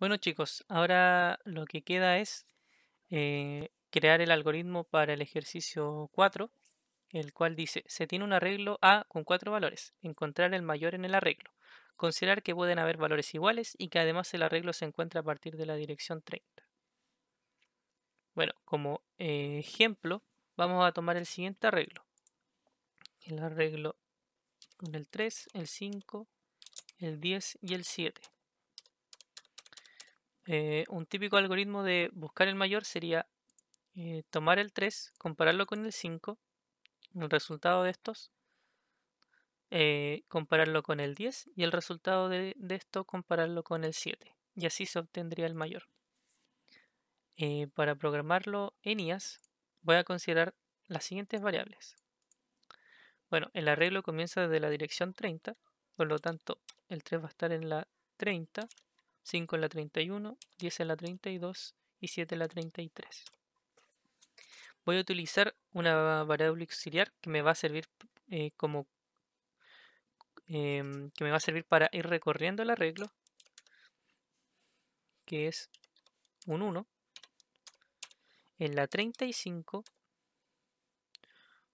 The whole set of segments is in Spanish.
Bueno chicos, ahora lo que queda es eh, crear el algoritmo para el ejercicio 4, el cual dice, se tiene un arreglo A con cuatro valores, encontrar el mayor en el arreglo, considerar que pueden haber valores iguales y que además el arreglo se encuentra a partir de la dirección 30. Bueno, como eh, ejemplo, vamos a tomar el siguiente arreglo. El arreglo con el 3, el 5, el 10 y el 7. Eh, un típico algoritmo de buscar el mayor sería eh, tomar el 3, compararlo con el 5, el resultado de estos, eh, compararlo con el 10 y el resultado de, de, esto compararlo con el 7. Y así se obtendría el mayor. para programarlo en IAS voy a considerar las siguientes variables. Bueno, el arreglo comienza desde la dirección 30, por lo tanto el 3 va a estar en la 30 5 en la 31, 10 en la 32 y 7 en la 33. Voy a utilizar una variable auxiliar que me va a servir eh, como em, para ir recorriendo el arreglo que es un 1 en la 35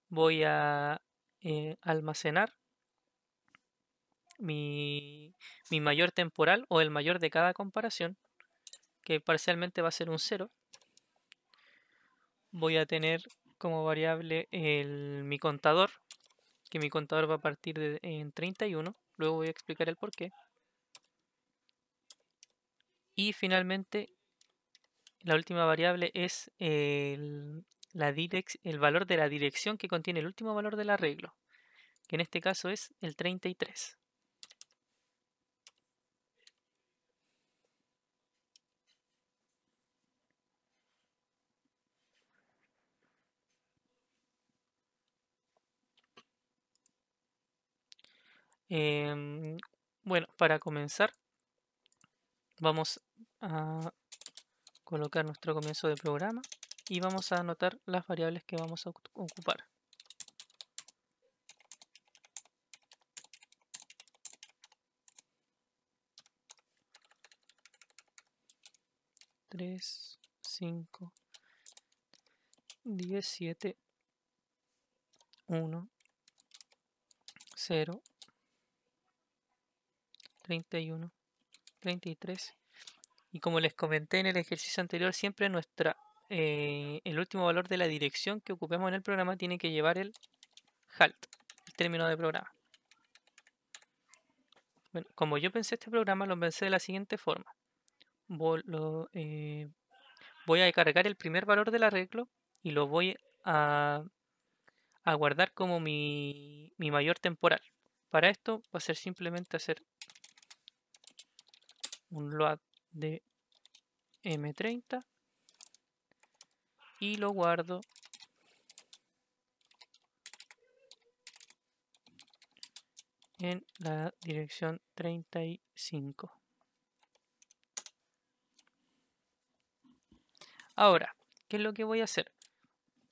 voy a eh, almacenar mi, mayor temporal o el mayor de cada comparación, que parcialmente va a ser un 0. Voy a tener como variable el, mi contador, que mi contador va a partir de, en 31. Luego voy a explicar el por qué. Y finalmente, la última variable es la el valor de la dirección que contiene el último valor del arreglo, que en este caso es el 33. Eh, bueno, para comenzar, vamos a colocar nuestro comienzo de programa y vamos a anotar las variables que vamos a ocupar. Tres, cinco, diez, siete, uno, cero, 31, 33. Y como les comenté en el ejercicio anterior, siempre nuestra, eh, el último valor de la dirección que ocupemos en el programa tiene que llevar el halt, el término de programa. como yo pensé este programa, lo pensé de la siguiente forma. Eh, voy, a cargar el primer valor del arreglo y lo voy a, a guardar como mi, mi mayor temporal. Para esto va a ser simplemente hacer un load de M30 y lo guardo en la dirección 35. Ahora, ¿qué es lo que voy a hacer?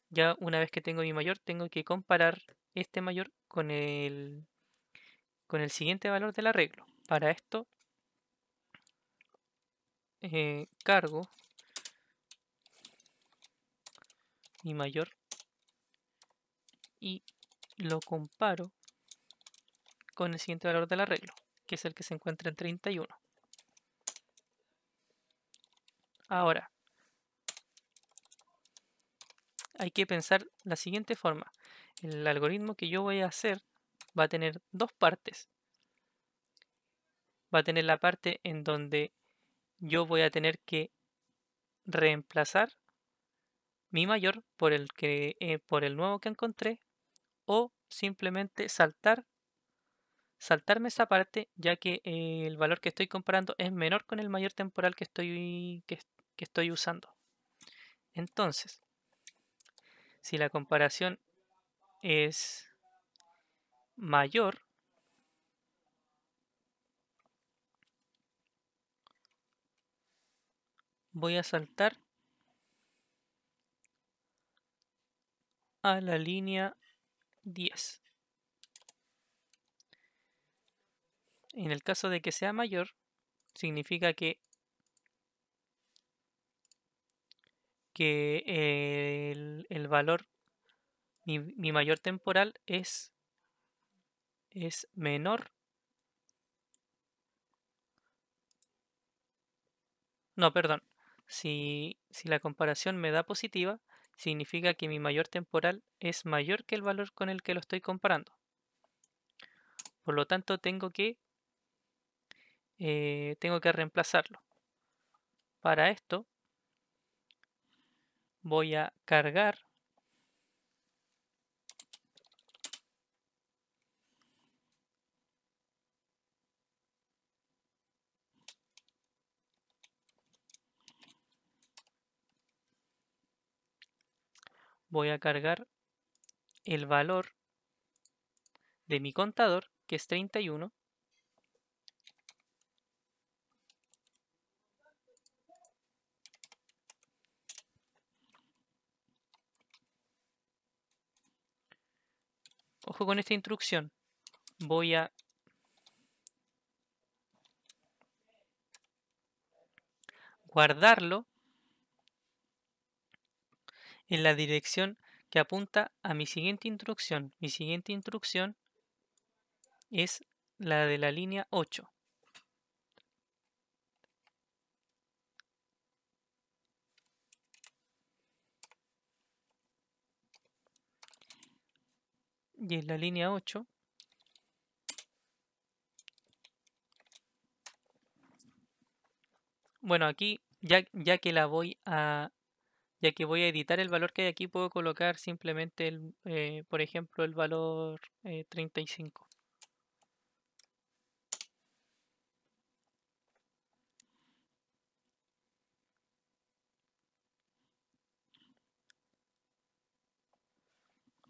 Ya una vez que tengo mi mayor, tengo que comparar este mayor con el, con el siguiente valor del arreglo. Para esto eh, cargo mi mayor y lo comparo con el siguiente valor del arreglo, que es el que se encuentra en 31. Ahora, hay que pensar la siguiente forma. El algoritmo que yo voy a hacer va a tener dos partes. Va a tener la parte en donde yo voy a tener que reemplazar mi mayor por el, que, eh, por el nuevo que encontré o simplemente saltar saltarme esa parte ya que eh, el valor que estoy comparando es menor con el mayor temporal que estoy, que estoy usando. Entonces, si la comparación es mayor, voy a saltar a la línea 10. En el caso de que sea mayor, significa que, eh, el, valor, mi, mi, mayor temporal es, es menor. No, perdón. Si, la comparación me da positiva, significa que mi mayor temporal es mayor que el valor con el que lo estoy comparando. Por lo tanto, tengo que, eh, tengo que reemplazarlo. Para esto, voy a cargar voy a cargar el valor de mi contador, que es 31. Ojo con esta instrucción. Voy a guardarlo en la dirección que apunta a mi siguiente instrucción. Mi siguiente instrucción es la de la línea 8. Y es la línea 8 bueno, aquí ya, ya, que la voy a ya que voy a editar el valor que hay aquí, puedo colocar simplemente, el, eh, por ejemplo, el valor 35. Eh,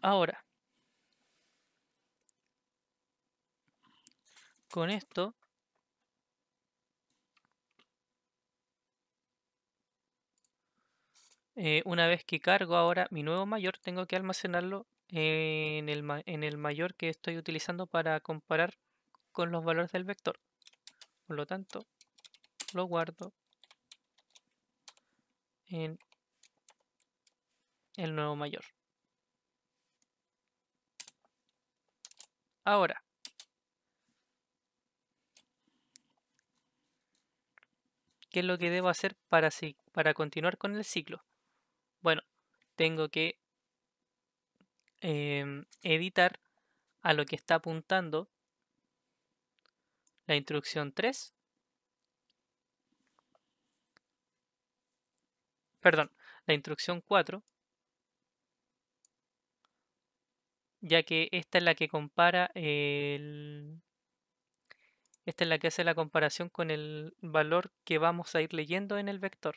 Ahora, con esto Eh, una vez que cargo ahora mi nuevo mayor, tengo que almacenarlo en el, mayor que estoy utilizando para comparar con los valores del vector. Por lo tanto, lo guardo en el nuevo mayor. Ahora, ¿qué es lo que debo hacer para continuar con el ciclo? Bueno, tengo que em, editar a lo que está apuntando la instrucción 3. Perdón, la instrucción 4. Ya que esta es la que compara el... Esta es la que hace la comparación con el valor que vamos a ir leyendo en el vector.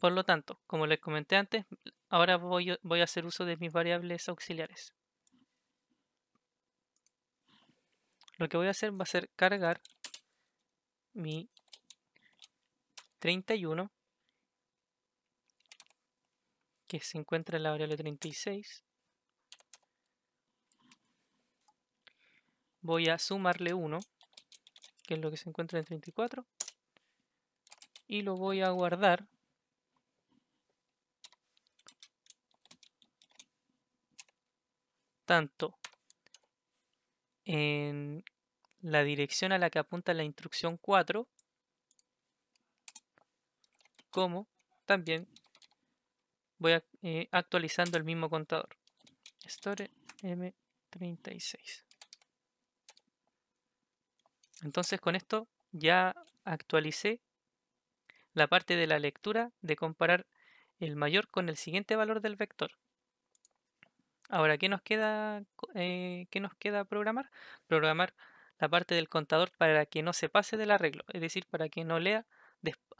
Por lo tanto, como les comenté antes, ahora voy, a hacer uso de mis variables auxiliares. Lo que voy a hacer va a ser cargar mi 31 que se encuentra en la variable 36 voy a sumarle 1 que es lo que se encuentra en 34 y lo voy a guardar tanto en la dirección a la que apunta la instrucción 4 como también voy eh, actualizando el mismo contador. Store M36. Entonces con esto ya actualicé la parte de la lectura de comparar el mayor con el siguiente valor del vector. Ahora, ¿qué nos queda, eh, nos queda programar? Programar la parte del contador para que no se pase del arreglo, es decir, para que no lea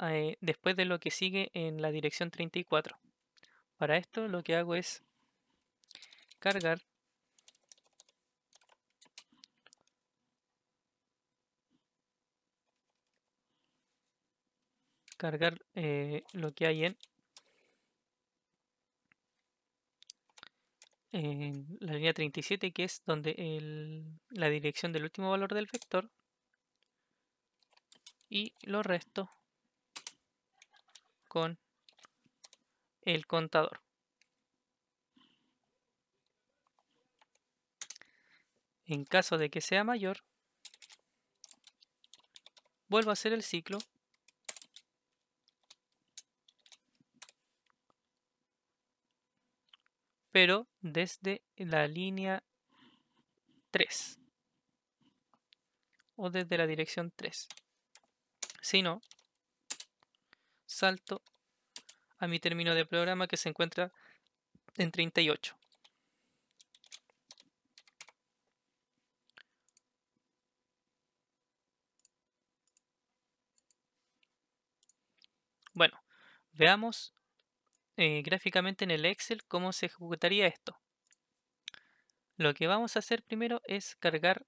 eh, después de lo que sigue en la dirección 34. Para esto lo que hago es cargar cargar eh, lo que hay en en la línea 37, que es donde la dirección del último valor del vector y lo resto con el contador. En caso de que sea mayor, vuelvo a hacer el ciclo pero desde la línea 3 o desde la dirección 3. Si no, salto a mi término de programa que se encuentra en 38. Bueno, veamos eh, gráficamente en el Excel cómo se ejecutaría esto. Lo que vamos a hacer primero es cargar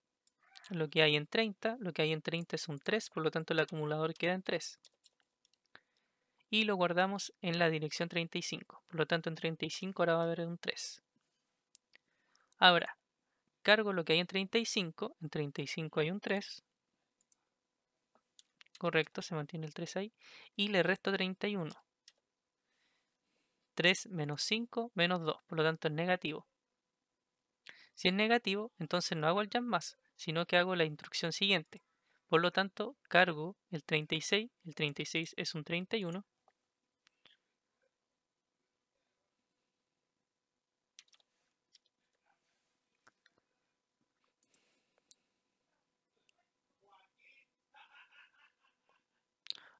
lo que hay en 30. Lo que hay en 30 es un 3, por lo tanto el acumulador queda en 3. Y lo guardamos en la dirección 35. Por lo tanto en 35 ahora va a haber un 3. Ahora, cargo lo que hay en 35. En 35 hay un 3. Correcto, se mantiene el 3 ahí. Y le resto 31. 3 menos 5 menos 2, por lo tanto es negativo. Si es negativo, entonces no hago el jam más, sino que hago la instrucción siguiente. Por lo tanto, cargo el 36, el 36 es un 31.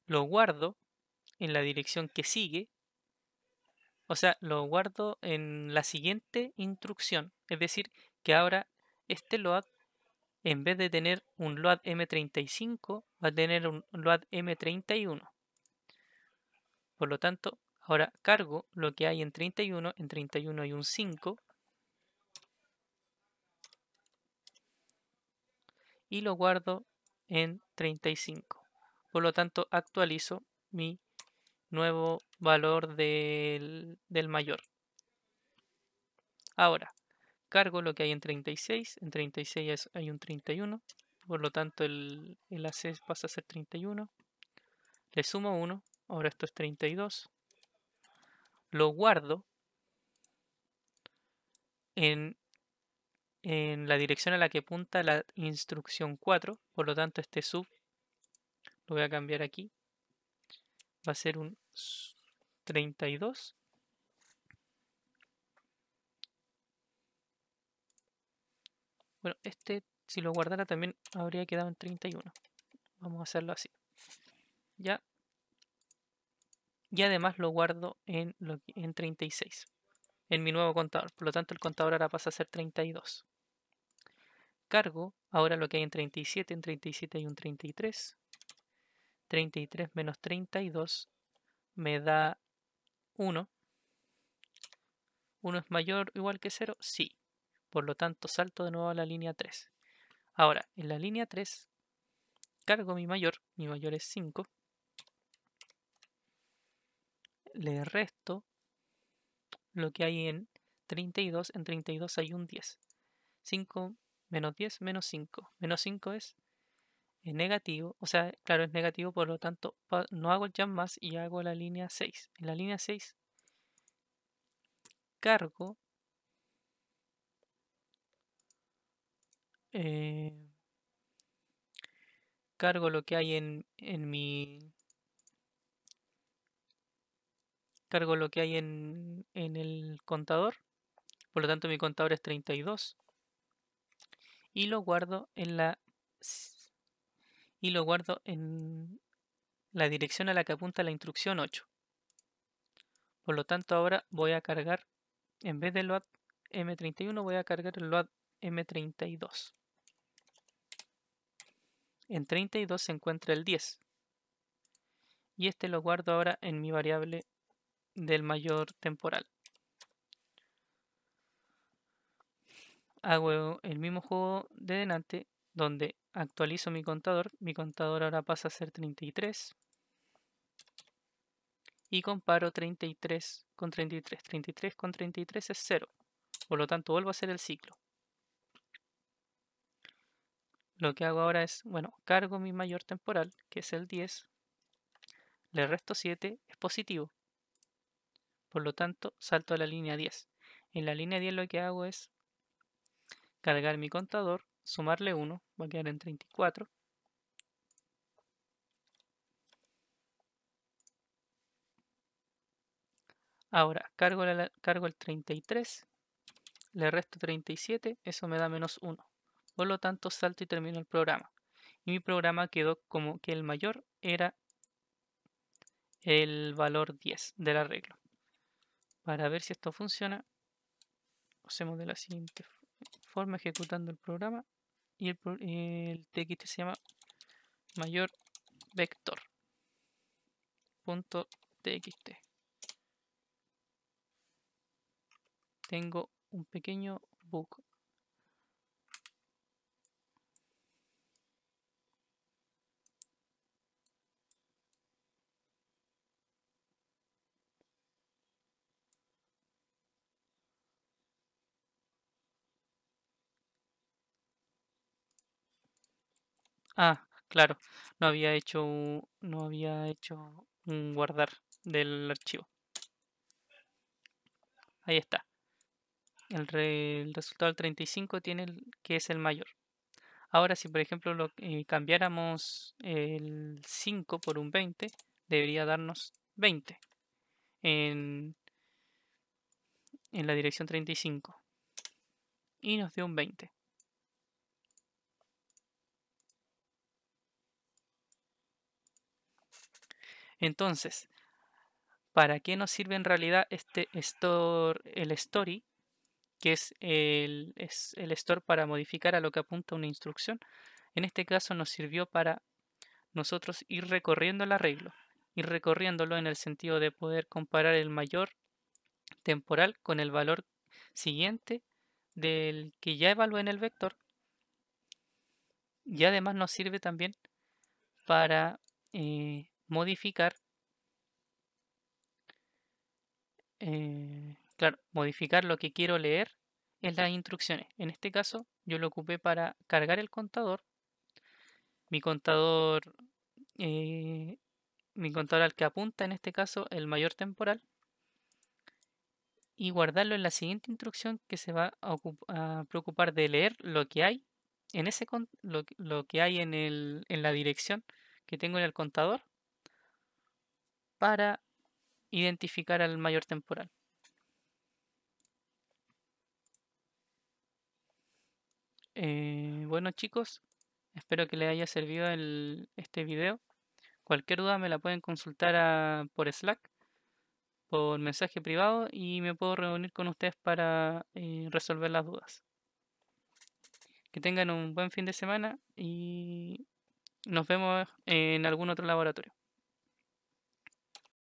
Lo guardo en la dirección que sigue o sea, lo guardo en la siguiente instrucción. Es decir, que ahora este load, en vez de tener un load M35, va a tener un load M31. Por lo tanto, ahora cargo lo que hay en 31. En 31 hay un 5. Y lo guardo en 35. Por lo tanto, actualizo mi nuevo valor del, mayor. Ahora, cargo lo que hay en 36. En 36 hay un 31. Por lo tanto, el, el AC pasa a ser 31. Le sumo 1. Ahora esto es 32. Lo guardo en, en la dirección a la que apunta la instrucción 4. Por lo tanto, este sub lo voy a cambiar aquí. Va a ser un 32. Bueno, este si lo guardara también habría quedado en 31. Vamos a hacerlo así. Ya. Y además lo guardo en, lo, en 36. En mi nuevo contador. Por lo tanto el contador ahora pasa a ser 32. Cargo. Ahora lo que hay en 37. En 37 y un 33. 33 menos 32 me da 1. 1 es mayor o igual que 0, sí. Por lo tanto, salto de nuevo a la línea 3. Ahora, en la línea 3, cargo mi mayor, mi mayor es 5. Le resto lo que hay en 32, en 32 hay un 10. 5 menos 10 menos 5. Menos 5 es es negativo, o sea, claro, es negativo, por lo tanto, no hago el más y hago la línea 6. En la línea 6 cargo eh, cargo lo que hay en, en mi cargo lo que hay en, en el contador por lo tanto mi contador es 32 y lo guardo en la y lo guardo en la dirección a la que apunta la instrucción 8. Por lo tanto, ahora voy a cargar, en vez del load M31, voy a cargar el load M32. En 32 se encuentra el 10. Y este lo guardo ahora en mi variable del mayor temporal. Hago el mismo juego de delante donde actualizo mi contador, mi contador ahora pasa a ser 33 y comparo 33 con 33, 33 con 33 es 0, por lo tanto vuelvo a hacer el ciclo. Lo que hago ahora es, bueno, cargo mi mayor temporal, que es el 10, le resto 7, es positivo, por lo tanto salto a la línea 10. En la línea 10 lo que hago es cargar mi contador, sumarle 1, va a quedar en 34. Ahora, cargo, la, cargo el 33, le resto 37, eso me da menos 1. Por lo tanto, salto y termino el programa. Y mi programa quedó como que el mayor era el valor 10 del arreglo. Para ver si esto funciona, hacemos de la siguiente forma ejecutando el programa y el, txt se llama mayor vector punto txt tengo un pequeño bug Ah, claro. No había hecho un- guardar del archivo. Ahí está. El, resultado del 35 tiene que es el mayor. Ahora si por ejemplo eh, cambiáramos el 5 por un 20, debería darnos 20 en la dirección 35. Y nos dio un 20. Entonces, ¿para qué nos sirve en realidad este store, el story? Que es el, store para modificar a lo que apunta una instrucción. En este caso nos sirvió para nosotros ir recorriendo el arreglo, ir recorriéndolo en el sentido de poder comparar el mayor temporal con el valor siguiente del que ya evalué en el vector. Y además nos sirve también para eh, modificar. Eh, claro, modificar lo que quiero leer en las instrucciones. En este caso, yo lo ocupé para cargar el contador. Mi contador, eh, mi contador al que apunta en este caso el mayor temporal. Y guardarlo en la siguiente instrucción que se va a, preocupar de leer lo que hay en ese que hay en la dirección que tengo en el contador para identificar al mayor temporal. Eh, bueno chicos, espero que les haya servido este video. Cualquier duda me la pueden consultar por Slack, por mensaje privado y me puedo reunir con ustedes para eh, resolver las dudas. Que tengan un buen fin de semana y nos vemos en algún otro laboratorio.